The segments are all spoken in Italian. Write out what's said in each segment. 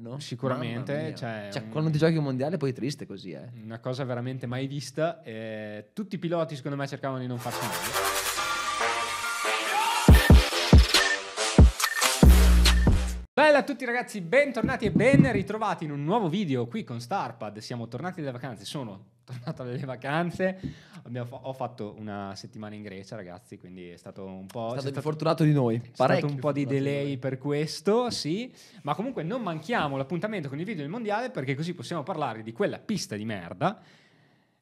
No? Sicuramente, cioè, cioè, quando ti giochi un mondiale poi è triste così, eh. Una cosa veramente mai vista. Eh, tutti i piloti secondo me cercavano di non farsi male. a tutti ragazzi, bentornati e ben ritrovati in un nuovo video qui con Starpad. Siamo tornati dalle vacanze, sono tornato dalle vacanze. Abbiamo, ho fatto una settimana in Grecia, ragazzi, quindi è stato un po'. È stato più stato, fortunato di noi. Parecchio è stato un po' di delay per questo, sì. Ma comunque non manchiamo l'appuntamento con il video del mondiale, perché così possiamo parlare di quella pista di merda.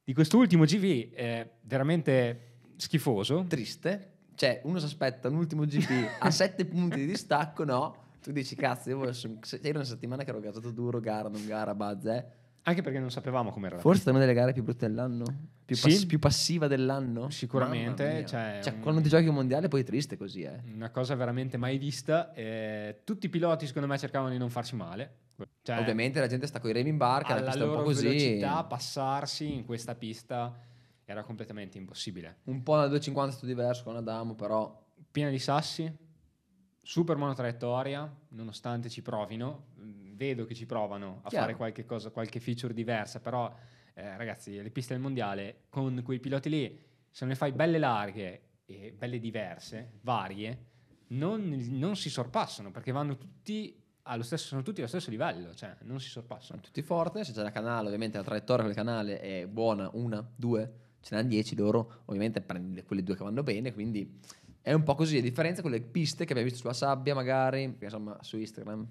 Di quest'ultimo GV eh, veramente schifoso. Triste. Cioè, uno si aspetta un ultimo GP a 7 punti di distacco, no? tu dici, cazzo, io c'era una settimana che ero gasato duro, gara, non gara, buzz, eh. Anche perché non sapevamo com'era. Forse è una delle gare più brutte dell'anno, più, sì? pass- più passiva dell'anno. Sicuramente. Cioè, cioè un... quando ti giochi un mondiale poi è triste così, eh. Una cosa veramente mai vista. Eh, tutti i piloti, secondo me, cercavano di non farsi male. Cioè, Ovviamente la gente sta con i remi in barca, la pista è un po' così. velocità, passarsi in questa pista era completamente impossibile. Un po' la 250 è stato diverso con Adamo, però... Piena di sassi, Super monotraiettoria, nonostante ci provino, mm, vedo che ci provano a Chiaro. fare qualche, cosa, qualche feature diversa, però eh, ragazzi, le piste del mondiale con quei piloti lì, se ne fai belle larghe e belle diverse, varie, non, non si sorpassano perché vanno tutti Stesso, sono tutti allo stesso livello, cioè non si sorpassano. Tutti forti, se c'è la canale, ovviamente la traiettoria del canale è buona, una, due, ce ne hanno dieci loro, ovviamente prendi quelle due che vanno bene, quindi è un po' così, a differenza con le piste che abbiamo visto sulla sabbia, magari, insomma, su Instagram.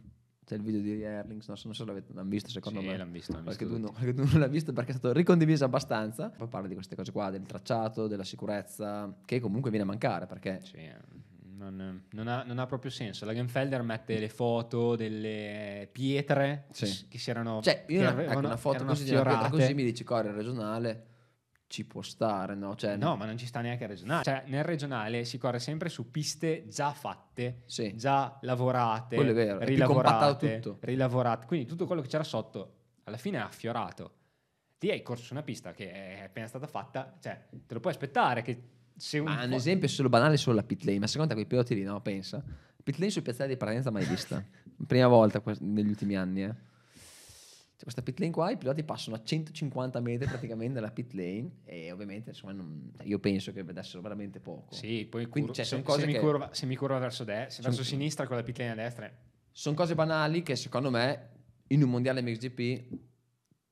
C'è il video di Erlings, non so, non so se l'avete visto secondo sì, me. l'hanno visto. Qualche visto uno, qualche non l'ha visto perché è stato ricondiviso abbastanza. Poi parla di queste cose qua, del tracciato, della sicurezza, che comunque viene a mancare perché... Sì, eh, non, non, ha, non ha, proprio senso. La Genfelder mette le foto delle pietre sì. che si erano... Cioè, io che una, ecco, una foto così, così mi dice: Corre regionale ci può stare, no? Cioè, no, ma non ci sta neanche a regionale. Cioè, nel regionale si corre sempre su piste già fatte, sì. già lavorate, è vero. rilavorate, è tutto. rilavorate. Quindi tutto quello che c'era sotto alla fine è affiorato. Ti hai corso su una pista che è appena stata fatta, cioè, te lo puoi aspettare che se un Ma un esempio è solo banale solo la pit lane, ma secondo te quei piloti lì, no, pensa. Pit lane su piazzale di partenza mai vista. Prima volta negli ultimi anni, eh. C'è questa pit lane qua, i piloti passano a 150 metri praticamente dalla pit lane e ovviamente insomma, non, cioè, io penso che vedessero veramente poco. Sì, poi Quindi, cioè, se, sono cose se, mi che... curva, se mi curva verso, destra, verso sinistra con la pit lane a destra... Sono cose banali che secondo me in un mondiale MXGP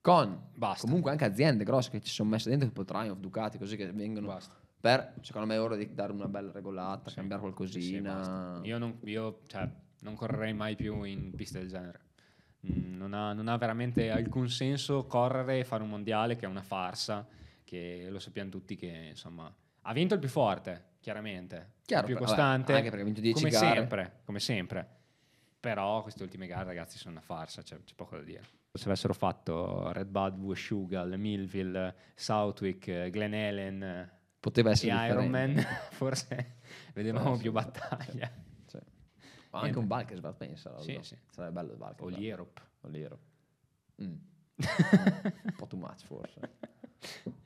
con Basta. comunque anche aziende grosse che ci sono messe dentro, tipo Triumph, Ducati, così che vengono... Basta per secondo me è ora di dare una bella regolata, sì, cambiare qualcosina. Sì, io, non, io cioè, non, correrei mai più in piste del genere. Mm, non ha, non ha veramente alcun senso correre e fare un mondiale che è una farsa, che lo sappiamo tutti che insomma ha vinto il più forte, chiaramente, Chiaro, il più costante, vabbè, anche perché ha vinto 10 come gare. sempre, come sempre. Però queste ultime gare, ragazzi, sono una farsa, cioè, c'è poco da dire. Se avessero fatto Red Bud, Wushugal, Millville, Southwick, Glen Helen, poteva essere Iron forse vedevamo più battaglia. Ma anche un Valkensvart, pensa. Sì, sì. Sarebbe bello il Valkensvart. O l'Ierop. O l'Ierop. Mm. un po' too much forse.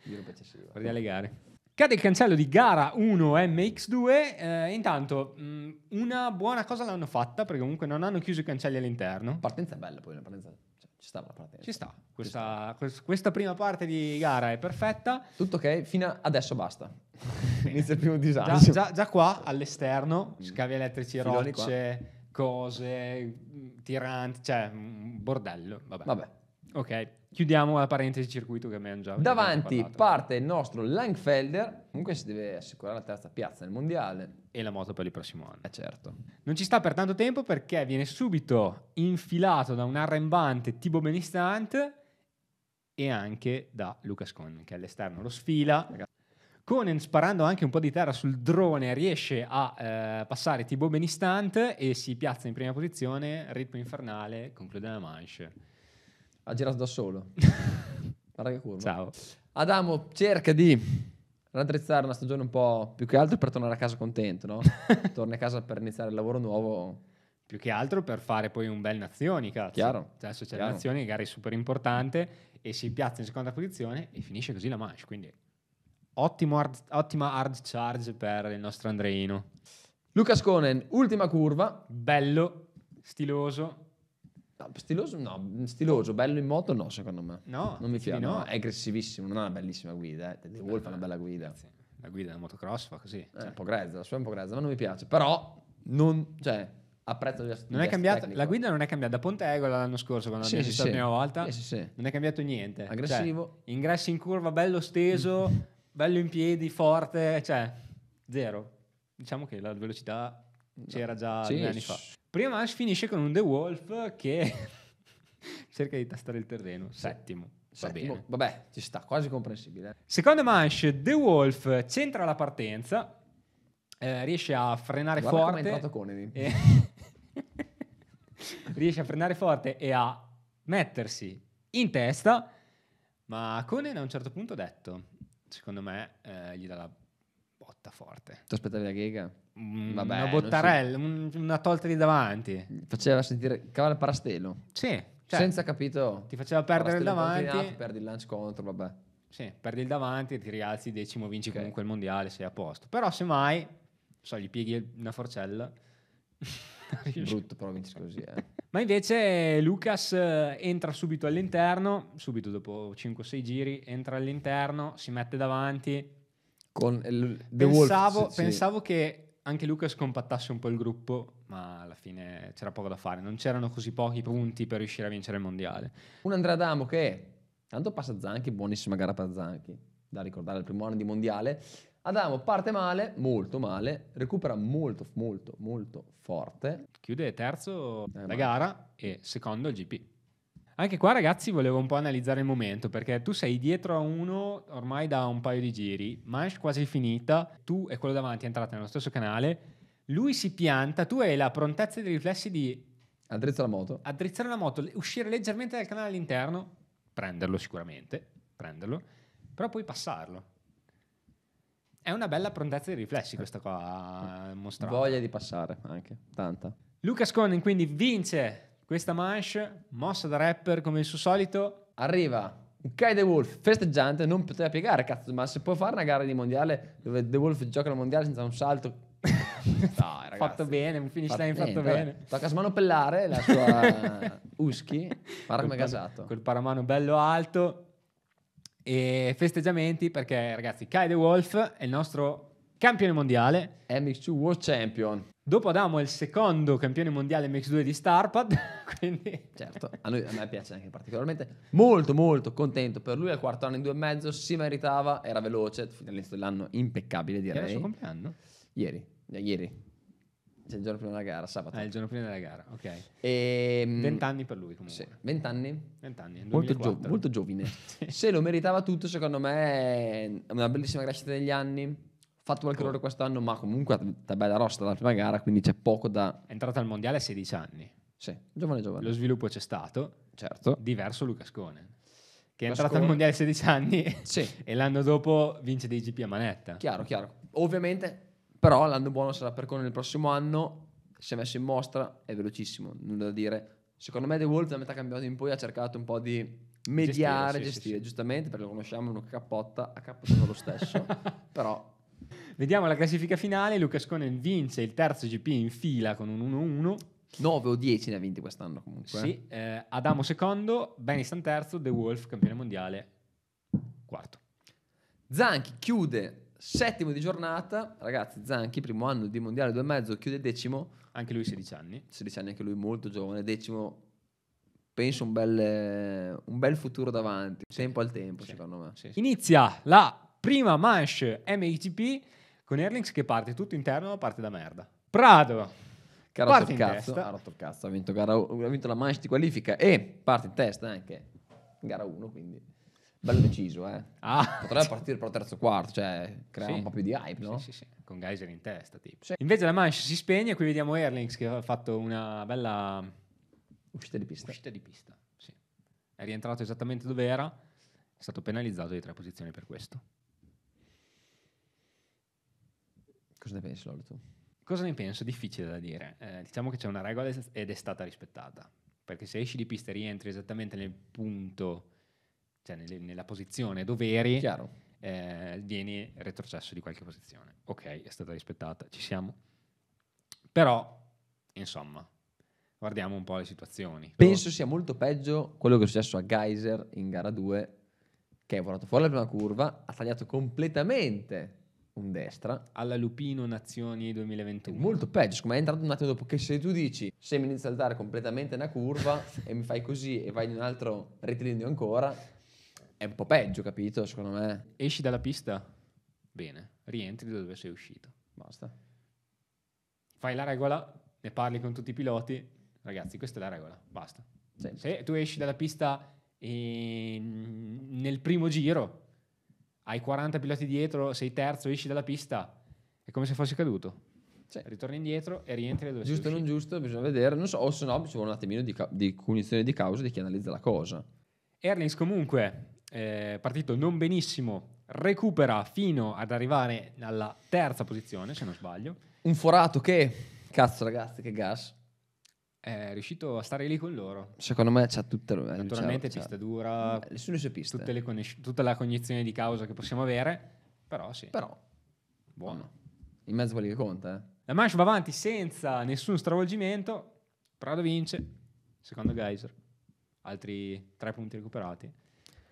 L'Ierop eccessivo. Per le gare. Cade il cancello di gara 1 MX2, eh, intanto mh, mm, una buona cosa l'hanno fatta perché comunque non hanno chiuso i cancelli all'interno. La Partenza è bella poi, la partenza è bella. Ci sta una parte. Ci sta. Questa, Ci sta. questa prima parte di gara è perfetta. Tutto ok, fino adesso basta. Inizia il primo disagio. Già, già, già qua all'esterno, mm. scavi elettrici, rocce, cose, tiranti, cioè un bordello. Vabbè. Vabbè. Ok, chiudiamo la parentesi circuito che abbiamo già Davanti parte il nostro Langfelder, comunque si deve assicurare la terza piazza nel mondiale. E la moto per il prossimo anno. Eh certo. Non ci sta per tanto tempo perché viene subito infilato da un arrembante Tibo Benistant e anche da Lucas Cohn che all'esterno lo sfila. Conan sparando anche un po' di terra sul drone riesce a eh, passare Tibo Benistant e si piazza in prima posizione, ritmo infernale, conclude la manche ha girato da solo. Guarda che curva. Ciao. Adamo cerca di raddrizzare una stagione un po' più che altro per tornare a casa contento, no? Torna a casa per iniziare il lavoro nuovo. Più che altro per fare poi un bel Nazioni, cazzo. Chiaro. Cioè, adesso c'è chiaro. Nazioni, gara super importante, e si piazza in seconda posizione e finisce così la manche. Quindi hard, ottima hard charge per il nostro Andreino. Lucas Conen, ultima curva. Bello, stiloso, stiloso, no. stiloso, bello in moto no, secondo me. No, non mi piace. No. è aggressivissimo, non ha una bellissima guida. Eh. The Wolf è una bella guida. Sì. La guida da motocross fa così. Eh, cioè. È un po' grezza, la sua è un po' grezza, ma non mi piace. Però non, cioè, apprezzo gli non è cambiato, La guida non è cambiata da Pontegola l'anno scorso, quando sì, abbiamo sì, visto sì. la prima volta. Sì, sì. Non è cambiato niente. Cioè, Aggressivo. Cioè, ingressi in curva, bello steso, bello in piedi, forte, cioè, zero. Diciamo che la velocità c'era già due anni fa. Prima finisce con un The Wolf che cerca di tastare il terreno, settimo. Settimo, va vabbè, ci sta, quasi comprensibile. Eh. Seconda manche, The Wolf centra la partenza, eh, riesce a frenare Guarda forte. Come è entrato Conedy. E riesce a frenare forte e a mettersi in testa, ma Conan a un certo punto ha detto, secondo me, eh, gli dà la botta forte. Ti aspettavi la Ghega? Mm, Vabbè, una bottarella, so. una tolta di davanti. Faceva sentire cavallo parastello. Sì. Cioè, Senza capito. Ti faceva perdere il davanti. Perdi il lancio contro, vabbè. Sì, perdi il davanti, ti rialzi decimo, vinci okay. comunque il mondiale, sei a posto. Però semmai, so, gli pieghi una forcella. Brutto, però vinci così, eh. Ma invece eh, Lucas eh, entra subito all'interno, subito dopo 5-6 giri, entra all'interno, si mette davanti, con il, pensavo, Wolf, sì. pensavo che anche Lucas compattasse un po' il gruppo, ma alla fine c'era poco da fare. Non c'erano così pochi punti per riuscire a vincere il mondiale. Un Andrea Adamo che tanto passa Zanchi, buonissima gara per Zanchi, da ricordare il primo anno di mondiale. Adamo parte male, molto male, recupera molto, molto, molto forte. Chiude terzo eh, la ma... gara e secondo il GP. Anche qua, ragazzi, volevo un po' analizzare il momento perché tu sei dietro a uno ormai da un paio di giri, manche quasi finita, tu e quello davanti entrate nello stesso canale. Lui si pianta, tu hai la prontezza dei riflessi di Addrizzare la moto. Addrizzare la moto, uscire leggermente dal canale all'interno, prenderlo sicuramente, prenderlo, però poi passarlo. È una bella prontezza di riflessi questa qua eh, mostrata. Voglia di passare anche, tanta. Lucas Conan quindi vince questa manche, mossa da rapper come il suo solito, arriva un Kai The Wolf festeggiante, non poteva piegare, cazzo, ma se può fare una gara di mondiale dove The Wolf gioca la mondiale senza un salto... no, ragazzi, fatto bene, un finish line fatto, fatto bene. Vabbè. Tocca smanopellare la sua Uschi, parla come gasato. Col paramano bello alto e festeggiamenti perché ragazzi Kai The Wolf è il nostro campione mondiale. MX2 World Champion. Dopo Adamo è il secondo campione mondiale MX2 di Starpad, quindi... Certo, a, noi, a me piace anche particolarmente. Molto, molto contento per lui, al quarto anno in due e mezzo, si meritava, era veloce, fino all'inizio dell'anno impeccabile direi. Era il suo compleanno? Ieri, eh, ieri. C'è cioè, il giorno prima della gara, sabato. Ah, il giorno prima della gara, ok. E, ehm, 20 anni per lui comunque. Sì, 20 anni. 20 anni, molto, gio- molto giovine. sì. Se lo meritava tutto, secondo me, è una bellissima crescita degli anni fatto qualche boh. errore quest'anno, ma comunque è bella rossa la prima gara, quindi c'è poco da... È entrata al mondiale a 16 anni. Sì, giovane giovane. Lo sviluppo c'è stato. Certo. Diverso Lucascone che è entrato al mondiale a 16 anni sì. e l'anno dopo vince dei GP a manetta. Chiaro, chiaro. Ovviamente, però, l'anno buono sarà per Cone nel prossimo anno. Si è messo in mostra, è velocissimo, nulla da dire. Secondo me, The Wolf da metà campionato in poi ha cercato un po' di mediare, gestire, sì, gestire sì, giustamente perché lo conosciamo, uno che cappotta, ha cappottato lo stesso, però Vediamo la classifica finale. Lucas Conan vince il terzo GP in fila con un 1-1. 9 o 10 ne ha vinti quest'anno comunque. Sì, eh. eh, Adamo secondo, Benistan terzo, The Wolf campione mondiale quarto. Zanchi chiude settimo di giornata. Ragazzi, Zanchi, primo anno di mondiale due e mezzo chiude decimo. Anche lui 16 anni. 16 anni, anche lui molto giovane, decimo. Penso un bel, un bel futuro davanti, sì. al tempo sì. secondo me. Sì, Inizia la prima manche MATP con Erlings che parte tutto interno, parte da merda. Prado che ha rotto, il cazzo, ha rotto il cazzo, ha vinto, gara, ha vinto la manche di qualifica e parte in testa anche, gara 1 quindi. Bello deciso, eh. Ah. Potrebbe partire per il terzo quarto, cioè crea sì. un po' più di hype, no? Sì, sì, sì. con Geyser in testa, tipo. Sì. Invece la manche si spegne, e qui vediamo Erlings che ha fatto una bella uscita di pista. Uscita di pista, sì. È rientrato esattamente dove era, è stato penalizzato di tre posizioni per questo. Cosa ne pensi Lolo tu? Cosa ne penso? Difficile da dire. Eh, diciamo che c'è una regola ed è stata rispettata. Perché se esci di pista e rientri esattamente nel punto, cioè nelle, nella posizione dove eri, eh, vieni retrocesso di qualche posizione. Ok, è stata rispettata, ci siamo. Però, insomma, guardiamo un po' le situazioni. Penso sia molto peggio quello che è successo a Geyser in gara 2, che ha volato fuori la prima curva, ha tagliato completamente un destra. Alla Lupino Nazioni 2021. Molto peggio, siccome è entrato un attimo dopo che se tu dici se mi inizia a saltare completamente una curva e mi fai così e vai in un altro rettilineo ancora, è un po' peggio, capito? Secondo me. Esci dalla pista, bene, rientri da dove sei uscito. Basta. Fai la regola, ne parli con tutti i piloti, ragazzi, questa è la regola, basta. Sì. Se tu esci dalla pista e ehm, nel primo giro hai 40 piloti dietro, sei terzo, esci dalla pista, è come se fossi caduto. Cioè, ritorni indietro e rientri dove Giusto o non giusto, bisogna vedere, non so, o se no ci vuole un attimino di, ca- di cognizione di causa di chi analizza la cosa. Erlings comunque, eh, partito non benissimo, recupera fino ad arrivare alla terza posizione, se non sbaglio. Un forato che, cazzo ragazzi, che gas è riuscito a stare lì con loro. Secondo me c'ha tutta la... Eh, diciamo, Naturalmente c'ha, pista dura, nessuno mm, sulle sue piste. Conis- tutta la cognizione di causa che possiamo avere, però sì. Però, buono. In mezzo a quelli che conta, eh. La Manche va avanti senza nessun stravolgimento, Prado vince, secondo Geyser, altri tre punti recuperati.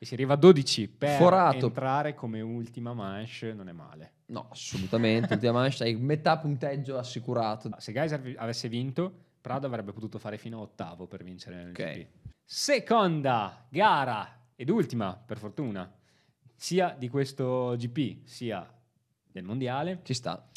E si arriva a 12 per Forato. entrare come ultima manche, non è male. No, assolutamente, ultima manche, hai metà punteggio assicurato. Ah, se Geyser avesse vinto, Prado avrebbe potuto fare fino a ottavo per vincere l'MVP. Okay. Seconda gara ed ultima, per fortuna, sia di questo GP sia del mondiale. Ci sta.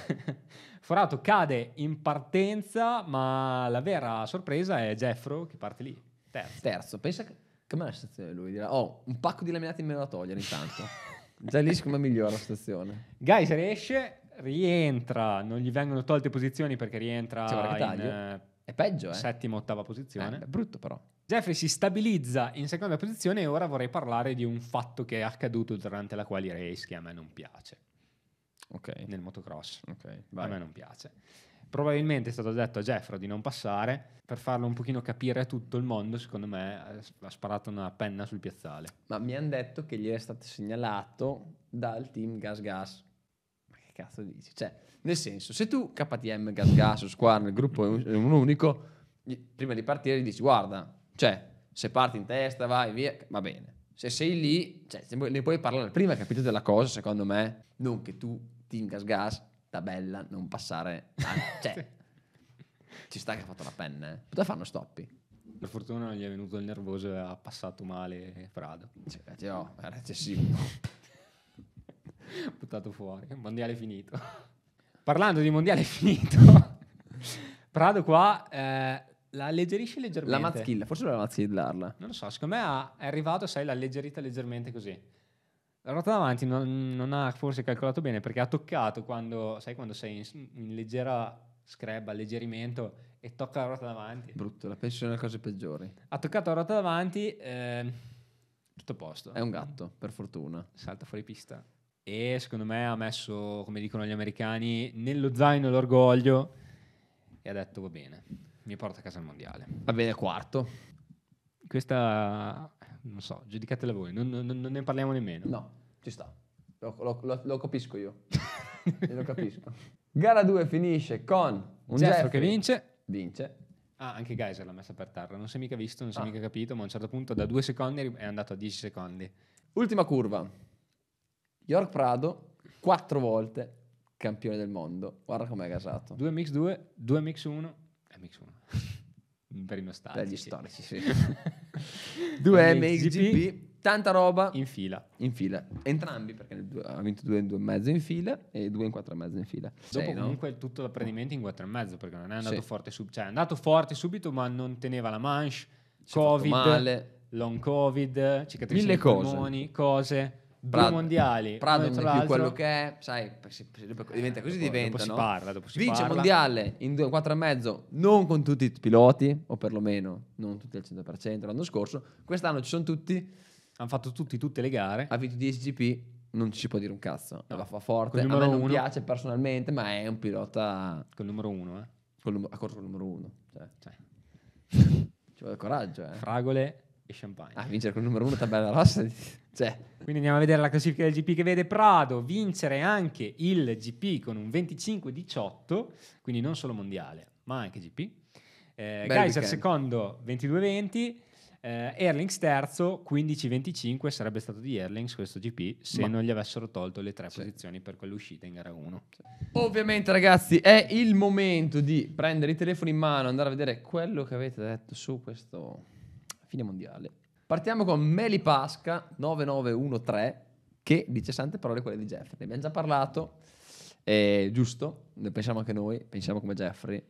Forato cade in partenza, ma la vera sorpresa è Jeffro che parte lì, terzo. Terzo, pensa che... Com'è la stazione lui? Dirà, oh, un pacco di laminati me lo da togliere intanto. Già lì siccome migliora la stazione. Geyser esce, rientra, non gli vengono tolte posizioni perché rientra in eh, è peggio, eh? settima, ottava posizione. Eh, brutto però. Jeffrey si stabilizza in seconda posizione e ora vorrei parlare di un fatto che è accaduto durante la quali race che a me non piace. Ok. Nel motocross. Ok. Vai. A me non piace. Probabilmente è stato detto a Jeffro di non passare, per farlo un pochino capire a tutto il mondo, secondo me eh, ha sparato una penna sul piazzale. Ma mi hanno detto che gli è stato segnalato dal team Gas Gas cazzo dici? Cioè, nel senso, se tu KTM, Gas Gas o Squarn, il gruppo è un, unico, prima di partire gli dici guarda, cioè, se parti in testa, vai via, va bene. Se sei lì, cioè, ne puoi parlare prima, capito della cosa, secondo me, non che tu, team Gas Gas, tabella, non passare... A, cioè, ci sta che ha fatto la penna, eh. poteva fare uno stoppi. Per fortuna non gli è venuto il nervoso e ha passato male Prado. Cioè, oh, era eccessivo. buttato fuori, mondiale finito. Parlando di mondiale finito, Prado qua eh, la alleggerisce leggermente. La mazzilla, forse la mazzillarla. Non lo so, secondo me è arrivato, sai, l'ha alleggerita leggermente così. La ruota davanti non, non, ha forse calcolato bene perché ha toccato quando, sai, quando sei in, in leggera screbba, alleggerimento e tocca la ruota davanti. Brutto, la penso una delle cose peggiori. Ha toccato la ruota davanti, eh, tutto a posto. È un gatto, per fortuna. Salta fuori pista e secondo me ha messo, come dicono gli americani, nello zaino l'orgoglio e ha detto va bene, mi porta a casa il mondiale. Va bene, quarto. Questa, non so, giudicatela voi, non, non, non ne parliamo nemmeno. No, ci sta, lo, lo, lo, lo capisco io, lo capisco. Gara 2 finisce con un Gesso che vince. Vince. Ah, anche Geyser l'ha messa per terra, non si è mica visto, non si è ah. mica capito, ma a un certo punto da 2 secondi è andato a 10 secondi. Ultima curva, York Prado, quattro volte campione del mondo. Guarda com'è casato. 2MX2, 2MX1 MX1. per i nostalgici. Per gli storici, sì. 2MXGP, tanta roba. In fila. In fila. Entrambi, perché ha vinto 2 in 2 e mezzo in fila e 2 in 4 e mezzo in fila. Dopo Sei, comunque no? tutto l'apprendimento in 4 e mezzo, perché non è andato sì. forte subito. Cioè è andato forte subito, ma non teneva la manche. Si Covid, long covid, cicatrici Mille cose. cose Prado, mondiali. Prado non è più quello che è, sai, diventa così, eh, dopo, diventa. Dopo si parla, dopo si Vince parla. mondiale in 4,5, non con tutti i piloti, o perlomeno non tutti al 100% l'anno scorso. Quest'anno ci sono tutti. Hanno fatto tutti tutte le gare. Ha vinto 10 GP, non ci si può dire un cazzo. No. La fa forte. A me non uno. piace personalmente, ma è un pilota. Col numero uno, eh? Col, ha corso col numero uno. Cioè. cioè. ci vuole coraggio, eh? Fragole e Champagne. Ah, vincere con il numero uno tabella rossa. cioè. Quindi andiamo a vedere la classifica del GP che vede Prado vincere anche il GP con un 25-18, quindi non solo mondiale, ma anche GP. Eh, Geyser secondo 22-20. Eh, Erlings terzo, 15-25 sarebbe stato di Erlings questo GP se Ma... non gli avessero tolto le tre sì. posizioni per quell'uscita in gara 1. Sì. Ovviamente ragazzi è il momento di prendere i telefoni in mano, andare a vedere quello che avete detto su questo fine mondiale. Partiamo con Meli Pasca 9913 che dice sante parole quelle di Jeffrey. Ne abbiamo già parlato, eh, giusto, ne pensiamo anche noi, pensiamo come Jeffrey.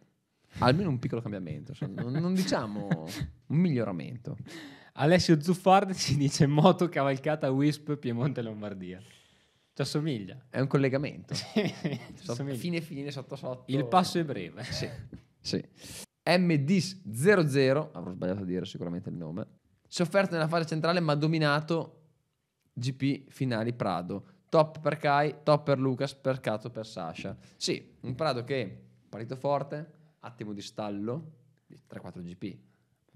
Almeno un piccolo cambiamento, non, non diciamo un miglioramento. Alessio Zuffard ci dice moto cavalcata Wisp Piemonte Lombardia. Ci assomiglia. È un collegamento. sì, so, fine fine sotto sotto. Il passo è breve. sì. sì. MDIS00, avrò sbagliato a dire sicuramente il nome, sofferto nella fase centrale ma dominato GP finali Prado. Top per Kai, top per Lucas, percato per Sasha. Sì, un Prado che partito forte, attimo di stallo, 3-4 GP.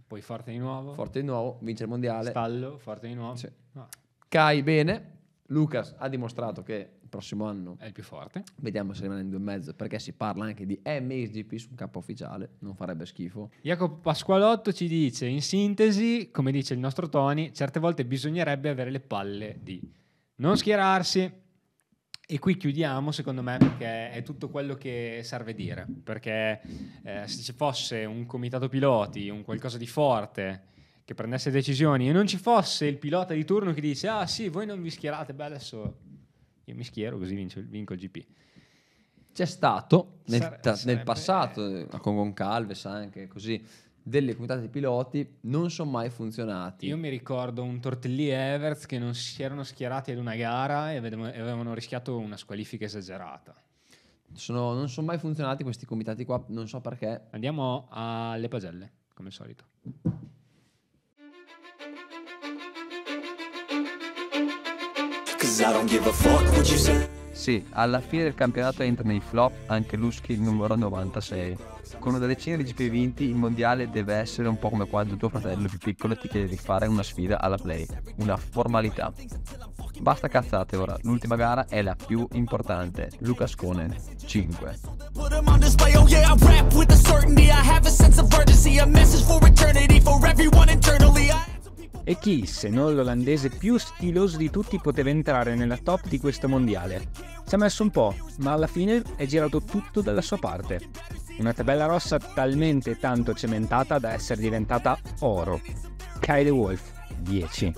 Poi forte di nuovo. Forte di nuovo, vince il mondiale. Stallo, forte di nuovo. Sì. Ah. Kai bene, Lucas ha dimostrato che il prossimo anno è il più forte. Vediamo se rimane in due e mezzo, perché si parla anche di MXGP su un campo ufficiale, non farebbe schifo. Jacopo Pasqualotto ci dice, in sintesi, come dice il nostro Tony, certe volte bisognerebbe avere le palle di non schierarsi. E qui chiudiamo, secondo me, perché è tutto quello che serve dire. Perché eh, se ci fosse un comitato piloti, un qualcosa di forte che prendesse decisioni e non ci fosse il pilota di turno che dice ah sì, voi non vi schierate, beh adesso io mi schiero così vinco, vinco il GP. C'è stato nel, Sare- ta- nel passato, eh. con Goncalves anche così, delle puntate di piloti non sono mai funzionati. Io mi ricordo un Tortelli e Everts che non si erano schierati ad una gara e avevano rischiato una squalifica esagerata. Sono, non sono mai funzionati questi comitati qua, non so perché. Andiamo alle pagelle, come al solito. Sì, alla fine del campionato entra nei flop anche Luschi numero 96. Con una decina di GP vinti il mondiale deve essere un po' come quando tuo fratello più piccolo ti chiede di fare una sfida alla play, una formalità. Basta cazzate ora, l'ultima gara è la più importante. Luca Scone, 5. E chi, se non l'olandese più stiloso di tutti, poteva entrare nella top di questo mondiale? Ci ha messo un po', ma alla fine è girato tutto dalla sua parte. Una tabella rossa talmente tanto cementata da essere diventata oro. Kyle Wolf, 10.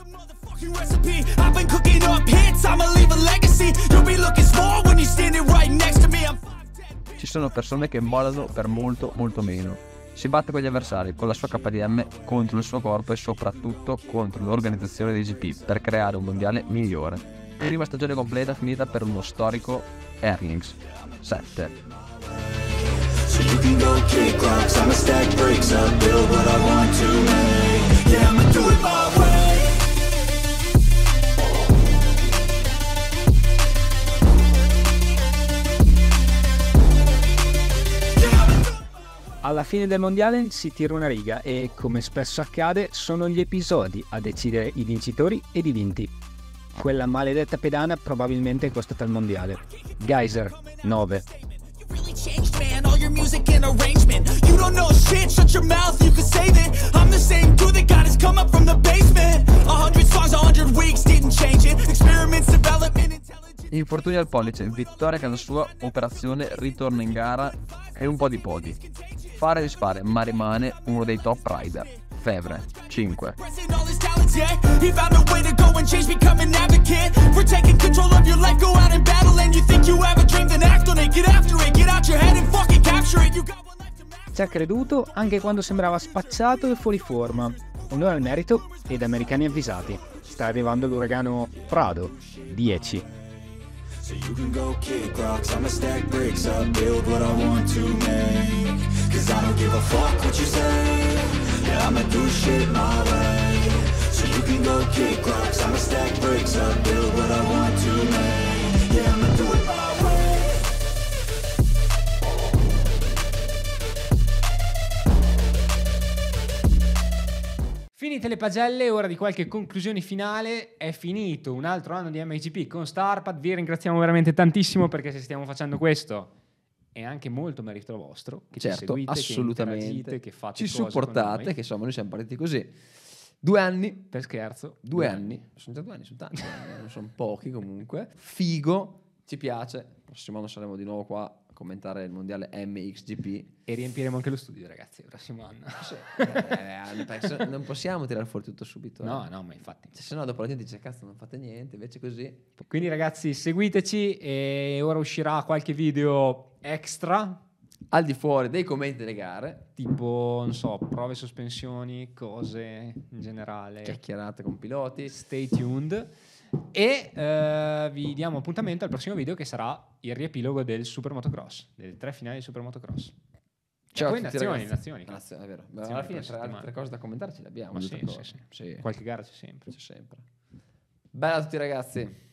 Ci sono persone che mollano per molto molto meno si batte con gli avversari, con la sua KDM, contro il suo corpo e soprattutto contro l'organizzazione dei GP per creare un mondiale migliore. Prima stagione completa finita per uno storico earnings 7. So Alla fine del mondiale si tira una riga e, come spesso accade, sono gli episodi a decidere i vincitori ed i vinti. Quella maledetta pedana probabilmente è costata il mondiale. Geyser 9. Experiments, development, intelligence Infortuni al pollice, vittoria che la sua operazione ritorno in gara e un po' di podi. Fare e disfare, ma rimane uno dei top rider. Fevre, 5. Ci ha creduto anche quando sembrava spacciato e fuori forma. Onore al merito ed americani avvisati. Sta arrivando l'uragano Prado, 10. So you can go kick rocks, I'ma stack bricks up, build what I want to make Cause I don't give a fuck what you say, yeah I'ma do shit my way So you can go kick rocks, I'ma stack bricks up, build what I want to make Finite le pagelle, ora di qualche conclusione finale, è finito un altro anno di MGP con Starpad, vi ringraziamo veramente tantissimo perché se stiamo facendo questo è anche molto merito vostro, che certo, ci seguite, assolutamente. che, che fate ci supportate, che insomma noi siamo partiti così. Due anni. Per scherzo. Due, due anni. anni. Sono già due anni, sono tanti, eh, non sono pochi comunque. Figo, ci piace. Il prossimo anno saremo di nuovo qua commentare il mondiale MXGP. E riempiremo anche lo studio, ragazzi, il prossimo anno. Sì, eh, eh non possiamo tirare fuori tutto subito. Eh. No, eh. no, ma infatti. Cioè, se no dopo la gente dice, cazzo, non fate niente, invece così. Quindi ragazzi, seguiteci e ora uscirà qualche video extra. Al di fuori dei commenti delle gare. Tipo, non so, prove, sospensioni, cose in generale. Chiacchierate con piloti. Stay tuned. E eh, vi diamo appuntamento al prossimo video che sarà il riepilogo del Super Motocross, delle tre finali del Super Motocross. Ciao, a tutti nazioni, nazioni. Grazie, è vero. Nazioni, alla fine tre altre cose da commentare ce le abbiamo. Sì, sì, sì. Qualche gara c'è sempre. C'è sempre. Bella a tutti ragazzi.